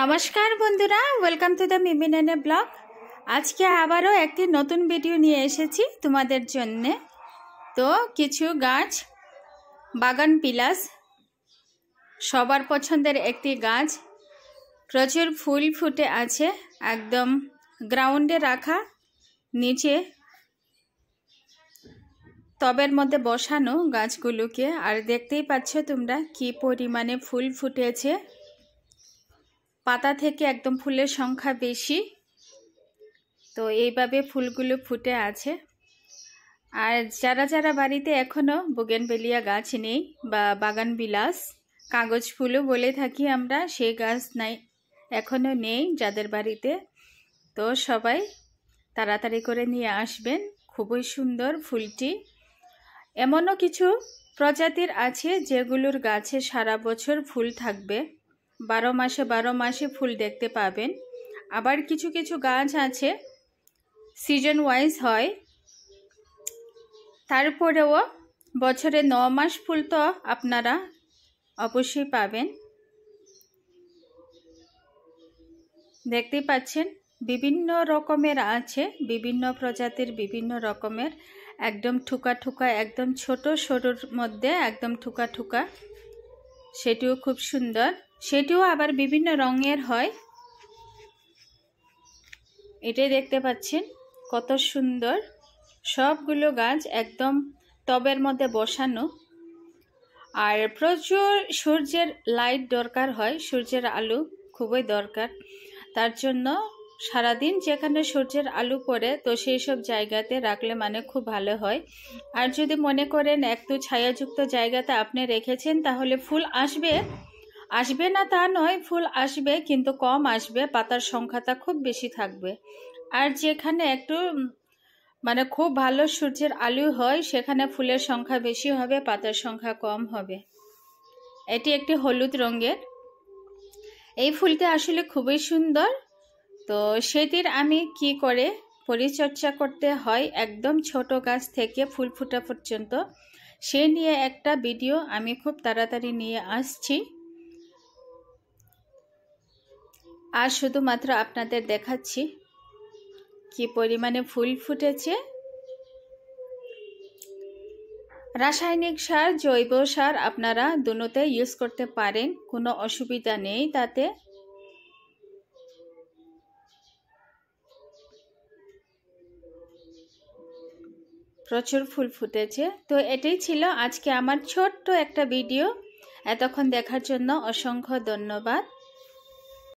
নমস্কার বন্ধুরা welcome to the মিমিনেনে ব্লগ আজকে আবারও একটি নতুন ভিডিও নিয়ে এসেছি তোমাদের জন্যে তো কিছু গাছ বাগান পিলাস সবার পছন্দের একটি গাছ প্রচুর ফুল ফুটে আছে একদম গ্রাউন্ডে রাখা নিচে টবের মধ্যে বসানো গাছগুলোকে আর দেখতেই পাচ্ছ তোমরা কি পরিমাণে ফুল ফুটেছে পাতা থেকে একদম ফুলের সংখ্যা বেশি তো এইভাবে ফুলগুলো ফুটে আছে আর যারা যারা বাড়িতে এখনও বোগেনবেলিয়া গাছ নেই বা বাগান বিলাস কাগজ ফুলও বলে থাকি আমরা সেই গাছ নাই এখনও নেই যাদের বাড়িতে তো সবাই তাড়াতাড়ি করে নিয়ে আসবেন খুবই সুন্দর ফুলটি এমনও কিছু প্রজাতির আছে যেগুলোর গাছে সারা বছর ফুল থাকবে বারো মাসে বারো মাসে ফুল দেখতে পাবেন আবার কিছু কিছু গাছ আছে সিজন ওয়াইজ হয় তারপরেও বছরে ন মাস ফুল তো আপনারা অবশ্যই পাবেন দেখতে পাচ্ছেন বিভিন্ন রকমের আছে বিভিন্ন প্রজাতির বিভিন্ন রকমের একদম ঠুকা ঠুকা একদম ছোট সরুর মধ্যে একদম ঠুকা ঠুকা সেটিও খুব সুন্দর সেটিও আবার বিভিন্ন রঙের হয় এটাই দেখতে পাচ্ছেন কত সুন্দর সবগুলো গাছ একদম টবের মধ্যে বসানো আর প্রচুর সূর্যের লাইট দরকার হয় সূর্যের আলু খুবই দরকার তার জন্য সারাদিন যেখানে সূর্যের আলু পড়ে তো সেই সব জায়গাতে রাখলে মানে খুব ভালো হয় আর যদি মনে করেন একটু ছায়াযুক্ত জায়গাতে আপনি রেখেছেন তাহলে ফুল আসবে আসবে না তা নয় ফুল আসবে কিন্তু কম আসবে পাতার সংখ্যাটা খুব বেশি থাকবে আর যেখানে একটু মানে খুব ভালো সূর্যের আলু হয় সেখানে ফুলের সংখ্যা বেশি হবে পাতার সংখ্যা কম হবে এটি একটি হলুদ রঙের এই ফুলটা আসলে খুবই সুন্দর তো সেটির আমি কি করে পরিচর্যা করতে হয় একদম ছোট গাছ থেকে ফুল ফুটা পর্যন্ত সে নিয়ে একটা ভিডিও আমি খুব তাড়াতাড়ি নিয়ে আসছি আর শুধুমাত্র আপনাদের দেখাচ্ছি কি পরিমাণে ফুল ফুটেছে রাসায়নিক সার জৈব সার আপনারা দুনোতে ইউজ করতে পারেন কোনো অসুবিধা নেই তাতে প্রচুর ফুল ফুটেছে তো এটাই ছিল আজকে আমার ছোট্ট একটা ভিডিও এতক্ষণ দেখার জন্য অসংখ্য ধন্যবাদ